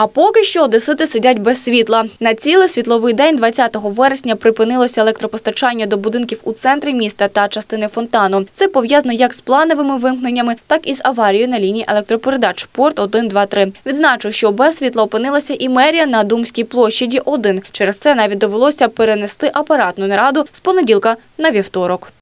А поки що одесити сидять без світла. На цілий світловий день, 20 вересня, припинилося електропостачання до будинків у центрі міста та частини фонтану. Це пов'язано як з плановими вимкненнями, так і з аварією на лінії електропередач порт 123. Відзначу, що без світла опинилася і мерія на Думській площаді. 1. через це навіть довелося перенести апаратну нараду з понеділка на вівторок.